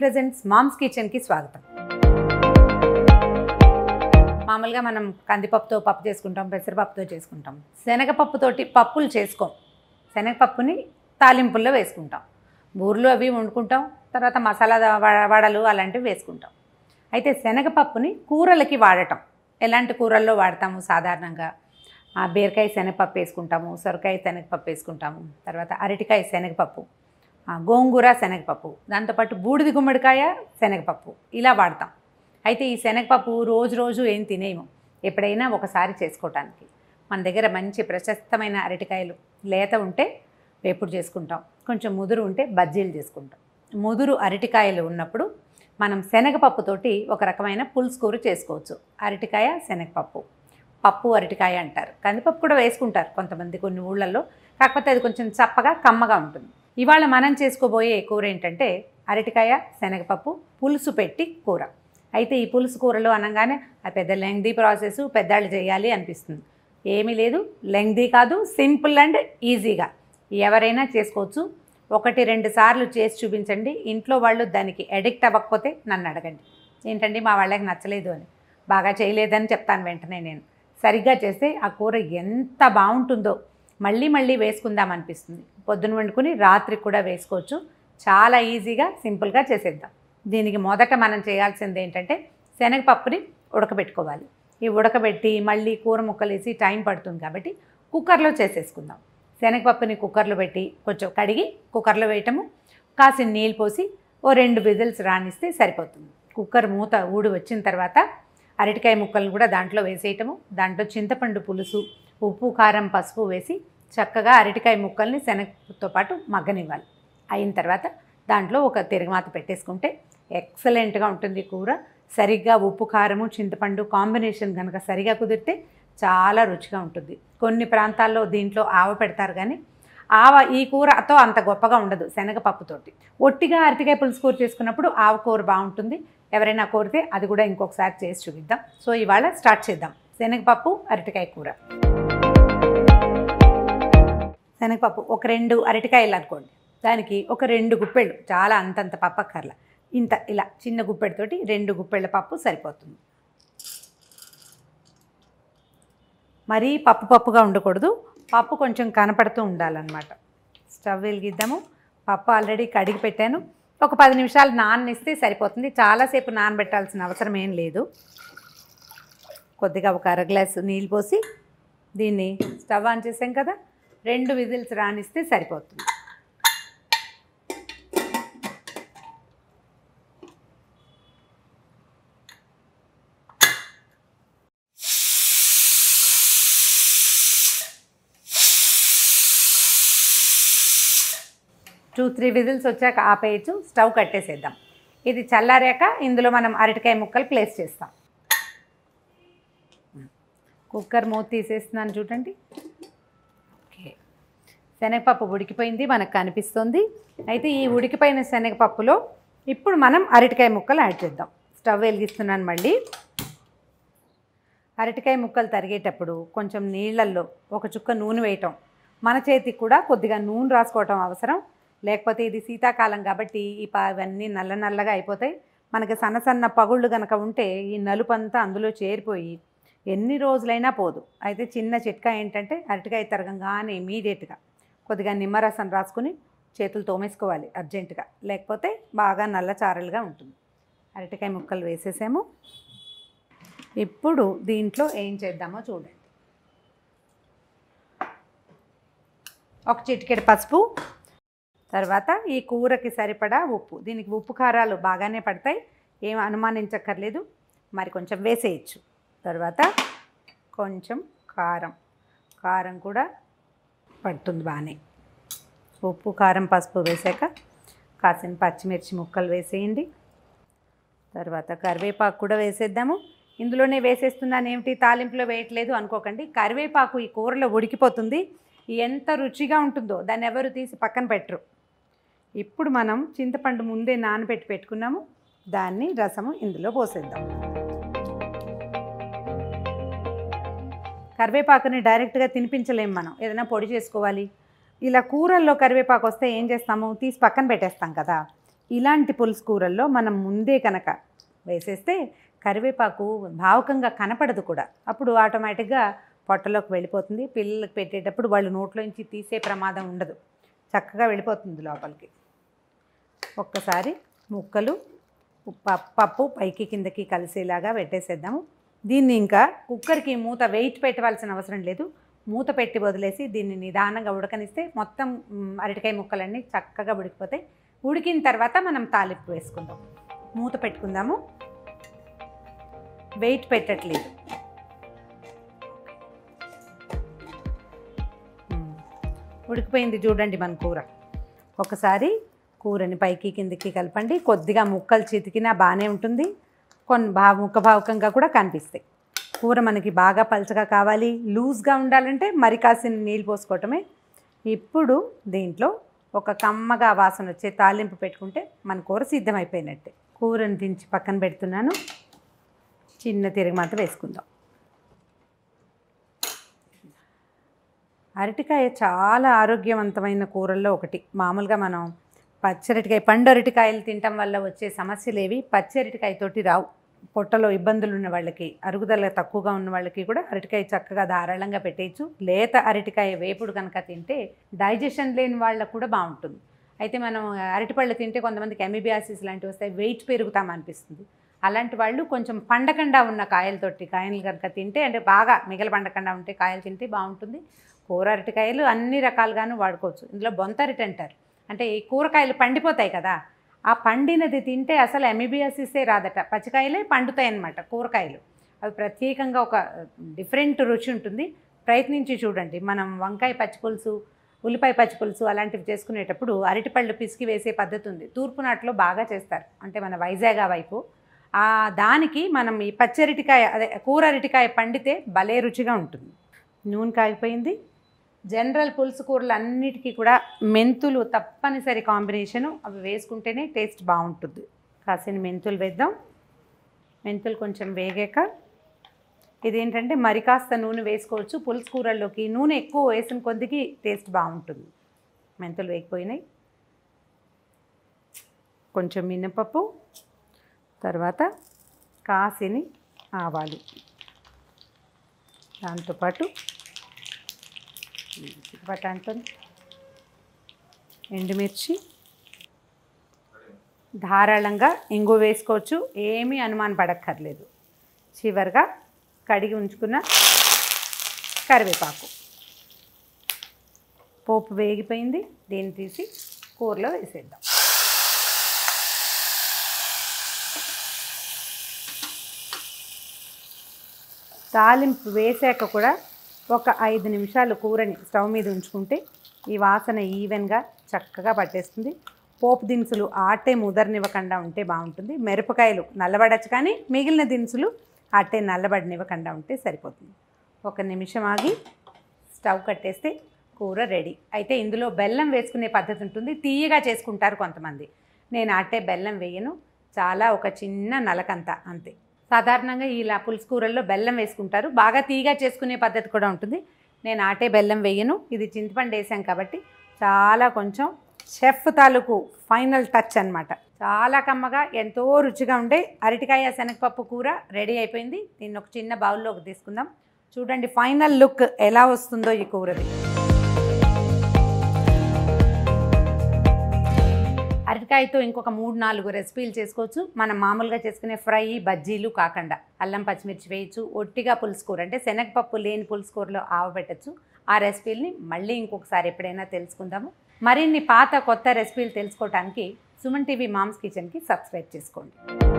presents moms కిచెన్కి స్వాగతం మామూలుగా మనం కందిపప్పుతో పప్పు చేసుకుంటాం పెసరపప్పుతో చేసుకుంటాం శనగపప్పుతోటి పప్పులు చేసుకోం శనగపప్పుని తాలింపుల్లో వేసుకుంటాం బూర్లు అవి వండుకుంటాం తర్వాత మసాలా వడలు అలాంటివి వేసుకుంటాం అయితే శనగపప్పుని కూరలకి వాడటం ఎలాంటి కూరల్లో వాడతాము సాధారణంగా బీరకాయ శనగపప్పు వేసుకుంటాము సొరకాయ శనగపప్పు వేసుకుంటాము తర్వాత అరటికాయ శనగపప్పు గోంగూర శనగపప్పు దాంతోపాటు బూడిది గుమ్మడికాయ శనగపప్పు ఇలా వాడతాం అయితే ఈ శనగపప్పు రోజు రోజు ఏం తినేము ఎప్పుడైనా ఒకసారి చేసుకోవటానికి మన దగ్గర మంచి ప్రశస్తమైన అరటికాయలు లేత ఉంటే వేపుడు చేసుకుంటాం కొంచెం ముదురు ఉంటే బజ్జీలు చేసుకుంటాం ముదురు అరటికాయలు ఉన్నప్పుడు మనం శనగపప్పుతోటి ఒక రకమైన పులుసు చేసుకోవచ్చు అరటికాయ శనగపప్పు పప్పు అరటికాయ అంటారు కందిపప్పు కూడా వేసుకుంటారు కొంతమంది కొన్ని ఊళ్ళల్లో కాకపోతే అది కొంచెం చప్పగా కమ్మగా ఉంటుంది ఇవాళ మనం చేసుకోబోయే కూర ఏంటంటే అరటికాయ శనగపప్పు పులుసు పెట్టి కూర అయితే ఈ పులుసు కూరలో అనగానే ఆ పెద్ద లెంగ్దీ ప్రాసెస్ పెద్దాళ్ళు చేయాలి అనిపిస్తుంది ఏమీ లేదు లెంగ్దీ కాదు సింపుల్ అండ్ ఈజీగా ఎవరైనా చేసుకోవచ్చు ఒకటి రెండు సార్లు చేసి చూపించండి ఇంట్లో వాళ్ళు దానికి అడిక్ట్ అవ్వకపోతే నన్ను అడగండి ఏంటండి మా వాళ్ళకి నచ్చలేదు అని బాగా చేయలేదని చెప్తాను వెంటనే నేను సరిగ్గా చేస్తే ఆ కూర ఎంత బాగుంటుందో మళ్ళీ మళ్ళీ వేసుకుందాం అనిపిస్తుంది పొద్దున వండుకుని రాత్రికి కూడా వేసుకోవచ్చు చాలా ఈజీగా సింపుల్గా చేసేద్దాం దీనికి మొదట మనం చేయాల్సింది ఏంటంటే శనగపప్పుని ఉడకబెట్టుకోవాలి ఈ ఉడకబెట్టి మళ్ళీ కూర ముక్కలు వేసి టైం పడుతుంది కాబట్టి కుక్కర్లో చేసేసుకుందాం శనగపప్పుని కుక్కర్లో పెట్టి కొంచెం కడిగి కుక్కర్లో వేయటము కాసిన నీళ్ళు పోసి ఓ రెండు విజిల్స్ రాణిస్తే సరిపోతుంది కుక్కర్ మూత ఊడి వచ్చిన తర్వాత అరటికాయ ముక్కలను కూడా దాంట్లో వేసేయటము దాంట్లో చింతపండు పులుసు ఉప్పు కారం పసుపు వేసి చక్కగా అరటికాయ ముక్కల్ని శనగతో పాటు మగ్గనివ్వాలి అయిన తర్వాత దాంట్లో ఒక తిరగమాత పెట్టేసుకుంటే ఎక్సలెంట్గా ఉంటుంది కూర సరిగ్గా ఉప్పు కారము చింతపండు కాంబినేషన్ కనుక సరిగా కుదిరితే చాలా రుచిగా ఉంటుంది కొన్ని ప్రాంతాల్లో దీంట్లో ఆవ పెడతారు కానీ ఆవ ఈ కూరతో అంత గొప్పగా ఉండదు శనగపప్పుతోటి ఒట్టిగా అరటికాయ పులుసు కూర చేసుకున్నప్పుడు ఆవ కూర బాగుంటుంది ఎవరైనా కోరితే అది కూడా ఇంకొకసారి చేసి చూపిద్దాం సో ఇవాళ స్టార్ట్ చేద్దాం శనగపప్పు అరటికాయ కూర శనగపప్పు ఒక రెండు అరటికాయలు అనుకోండి దానికి ఒక రెండు గుప్పెళ్ళు చాలా అంతంత పప్పక్కర్ల ఇంత ఇలా చిన్న గుప్పెడుతోటి రెండు గుప్పెళ్ళ పప్పు సరిపోతుంది మరీ పప్పు పప్పుగా ఉండకూడదు పప్పు కొంచెం కనపడుతూ ఉండాలన్నమాట స్టవ్ వెలిగిద్దాము పప్పు ఆల్రెడీ కడిగి పెట్టాను ఒక పది నిమిషాలు ఇస్తే సరిపోతుంది చాలాసేపు నానబెట్టాల్సిన అవసరం ఏం లేదు కొద్దిగా ఒక అర గ్లాసు నీళ్ళు పోసి దీన్ని స్టవ్ ఆన్ చేసాం కదా రెండు విజిల్స్ రానిస్తే సరిపోతుంది టూ త్రీ విజిల్స్ వచ్చాక ఆపేయచ్చు స్టవ్ కట్టేసేద్దాం ఇది చల్లారాక ఇందులో మనం అరటికాయ ముక్కలు ప్లేస్ చేస్తాం కుక్కర్ మూత తీసేస్తున్నాను చూడండి శనగపప్పు ఉడికిపోయింది మనకు కనిపిస్తుంది అయితే ఈ ఉడికిపోయిన శనగపప్పులో ఇప్పుడు మనం అరటికాయ ముక్కలు యాడ్ చేద్దాం స్టవ్ వెలిగిస్తున్నాను మళ్ళీ అరటికాయ ముక్కలు తరిగేటప్పుడు కొంచెం నీళ్ళల్లో ఒక చుక్క నూనె వేయటం మన చేతికి కూడా కొద్దిగా నూనె రాసుకోవటం అవసరం లేకపోతే ఇది శీతాకాలం కాబట్టి ఈ ఇవన్నీ నల్ల నల్లగా అయిపోతాయి మనకి సన్న సన్న పగుళ్ళు కనుక ఉంటే ఈ నలుపు అంతా అందులో చేరిపోయి ఎన్ని రోజులైనా పోదు అయితే చిన్న చిట్కా ఏంటంటే అరటికాయ తరగంగానే ఇమీడియట్గా కొద్దిగా నిమ్మరసం రాసుకుని చేతులు తోమేసుకోవాలి అర్జెంటుగా లేకపోతే బాగా నల్లచారలుగా ఉంటుంది అరటికాయ ముక్కలు వేసేసాము ఇప్పుడు దీంట్లో ఏం చేద్దామో చూడండి ఒక చిటికెడు పసుపు తర్వాత ఈ కూరకి సరిపడా ఉప్పు దీనికి ఉప్పు కారాలు బాగానే పడతాయి ఏం అనుమానించక్కర్లేదు మరి కొంచెం వేసేయచ్చు తర్వాత కొంచెం కారం కారం కూడా పడుతుంది బాగానే ఉప్పు కారం పసుపు వేసాక కాసిన పచ్చిమిర్చి ముక్కలు వేసేయండి తర్వాత కరివేపాకు కూడా వేసేద్దాము ఇందులోనే వేసేస్తున్నాను ఏమిటి తాలింపులో వేయట్లేదు అనుకోకండి కరివేపాకు ఈ కూరలో ఉడికిపోతుంది ఎంత రుచిగా ఉంటుందో దాన్ని ఎవరు తీసి పక్కన పెట్టరు ఇప్పుడు మనం చింతపండు ముందే నానబెట్టి పెట్టుకున్నాము దాన్ని రసము ఇందులో పోసేద్దాం కరివేపాకుని డైరెక్ట్గా తినిపించలేము మనం ఏదైనా పొడి చేసుకోవాలి ఇలా కూరల్లో కరివేపాకు వస్తే ఏం చేస్తాము తీసి పక్కన పెట్టేస్తాం కదా ఇలాంటి పులుసు కూరల్లో మనం ముందే కనుక వేసేస్తే కరివేపాకు భావకంగా కనపడదు కూడా అప్పుడు ఆటోమేటిక్గా పొట్టలోకి వెళ్ళిపోతుంది పిల్లలకు పెట్టేటప్పుడు వాళ్ళు నోట్లోంచి తీసే ప్రమాదం ఉండదు చక్కగా వెళ్ళిపోతుంది లోపలికి ఒక్కసారి ముక్కలు పప్పు పైకి కిందకి కలిసేలాగా పెట్టేసేద్దాము దీన్ని ఇంకా కుక్కర్కి మూత వెయిట్ పెట్టవలసిన అవసరం లేదు మూత పెట్టి వదిలేసి దీన్ని నిదానంగా ఉడకనిస్తే మొత్తం అరటికాయ ముక్కలన్నీ చక్కగా ఉడికిపోతాయి ఉడికిన తర్వాత మనం తాలింపు వేసుకుందాం మూత పెట్టుకుందాము వెయిట్ పెట్టట్లేదు ఉడికిపోయింది చూడండి మన కూర ఒకసారి కూరని పైకి కిందికి కలపండి కొద్దిగా ముక్కలు చితికినా బాగానే ఉంటుంది కొన్ని భావ ముఖభావకంగా కూడా కనిపిస్తాయి కూర మనకి బాగా పలచగా కావాలి లూజ్గా ఉండాలంటే మరి కాసిన నీళ్ళు పోసుకోవటమే ఇప్పుడు దీంట్లో ఒక కమ్మగా వాసన వచ్చే తాలింపు పెట్టుకుంటే మన కూర సిద్ధమైపోయినట్టే కూరను దించి పక్కన పెడుతున్నాను చిన్న మాత్రం వేసుకుందాం అరటికాయ చాలా ఆరోగ్యవంతమైన కూరల్లో ఒకటి మామూలుగా మనం పచ్చరటికాయ అరటికాయలు తినటం వల్ల వచ్చే సమస్యలు ఏవి పచ్చరటికాయతోటి రావు పొట్టలో ఇబ్బందులు ఉన్న వాళ్ళకి అరుగుదల తక్కువగా ఉన్న వాళ్ళకి కూడా అరటికాయ చక్కగా ధారాళంగా పెట్టేయచ్చు లేత అరటికాయ వేపుడు కనుక తింటే డైజెషన్ లేని వాళ్ళకు కూడా బాగుంటుంది అయితే మనం అరటిపళ్ళు తింటే కొంతమందికి ఎమిబియాసిస్ లాంటివి వస్తాయి వెయిట్ పెరుగుతామనిపిస్తుంది అలాంటి వాళ్ళు కొంచెం పండకుండా ఉన్న కాయలతోటి కాయలు కనుక తింటే అంటే బాగా మిగల పండకుండా ఉంటే కాయలు తింటే బాగుంటుంది కూర అరటికాయలు అన్ని రకాలుగాను వాడుకోవచ్చు ఇందులో బొంత అరటి అంటారు అంటే ఈ కూరగాయలు పండిపోతాయి కదా ఆ పండినది తింటే అసలు ఎమిబియాసిసే రాదట పచ్చికాయలే పండుతాయి అన్నమాట కూరగాయలు అవి ప్రత్యేకంగా ఒక డిఫరెంట్ రుచి ఉంటుంది ప్రయత్నించి చూడండి మనం వంకాయ పచ్చిపులుసు ఉల్లిపాయ పచ్చిపులుసు అలాంటివి చేసుకునేటప్పుడు అరటిపళ్ళు పిసికి వేసే పద్ధతి ఉంది తూర్పు నాట్లో బాగా చేస్తారు అంటే మన వైజాగ్ వైపు ఆ దానికి మనం ఈ పచ్చరిటికాయ అదే కూర అరటికాయ పండితే భలే రుచిగా ఉంటుంది నూనె కాగిపోయింది జనరల్ పులుసు కూరలు అన్నిటికీ కూడా మెంతులు తప్పనిసరి కాంబినేషను అవి వేసుకుంటేనే టేస్ట్ బాగుంటుంది కాసిన మెంతులు వేద్దాం మెంతులు కొంచెం వేగాక ఇదేంటంటే మరి కాస్త నూనె వేసుకోవచ్చు పులుసు కూరల్లోకి నూనె ఎక్కువ వేసిన కొద్దికి టేస్ట్ బాగుంటుంది మెంతులు వేగిపోయినాయి కొంచెం మినపప్పు తర్వాత కాసిని ఆవాలు దాంతోపాటు బఠానీతో ఎండుమిర్చి ధారాళంగా ఇంగు వేసుకోవచ్చు ఏమీ అనుమానం పడక్కర్లేదు చివరిగా కడిగి ఉంచుకున్న కరివేపాకు పోపు వేగిపోయింది దీన్ని తీసి కూరలో వేసేద్దాం తాలింపు వేసాక కూడా ఒక ఐదు నిమిషాలు కూరని స్టవ్ మీద ఉంచుకుంటే ఈ వాసన ఈవెన్గా చక్కగా పట్టేస్తుంది పోపు దినుసులు ఆటే ఉదరనివ్వకుండా ఉంటే బాగుంటుంది మిరపకాయలు నల్లబడచ్చు కానీ మిగిలిన దినుసులు టైం నల్లబడినివ్వకుండా ఉంటే సరిపోతుంది ఒక నిమిషం ఆగి స్టవ్ కట్టేస్తే కూర రెడీ అయితే ఇందులో బెల్లం వేసుకునే పద్ధతి ఉంటుంది తీయగా చేసుకుంటారు కొంతమంది నేను ఆటే బెల్లం వేయను చాలా ఒక చిన్న నలకంత అంతే సాధారణంగా ఇలా పులుసు కూరల్లో బెల్లం వేసుకుంటారు బాగా తీగా చేసుకునే పద్ధతి కూడా ఉంటుంది నేను ఆటే బెల్లం వేయను ఇది చింతపండు వేసాం కాబట్టి చాలా కొంచెం షెఫ్ తాలూకు ఫైనల్ టచ్ అనమాట చాలా కమ్మగా ఎంతో రుచిగా ఉండే అరటికాయ శనగపప్పు కూర రెడీ అయిపోయింది దీన్ని ఒక చిన్న బౌల్లోకి తీసుకుందాం చూడండి ఫైనల్ లుక్ ఎలా వస్తుందో ఈ కూరది బెండకాయతో ఇంకొక మూడు నాలుగు రెసిపీలు చేసుకోవచ్చు మనం మామూలుగా చేసుకునే ఫ్రై బజ్జీలు కాకుండా అల్లం పచ్చిమిర్చి వేయచ్చు ఒట్టిగా పులుసుకూర అంటే శనగపప్పు లేని పులుసుకూరలో ఆవబెట్టచ్చు ఆ రెసిపీలని మళ్ళీ ఇంకొకసారి ఎప్పుడైనా తెలుసుకుందాము మరిన్ని పాత కొత్త రెసిపీలు తెలుసుకోవడానికి సుమన్ టీవీ మామ్స్ కిచెన్కి సబ్స్క్రైబ్ చేసుకోండి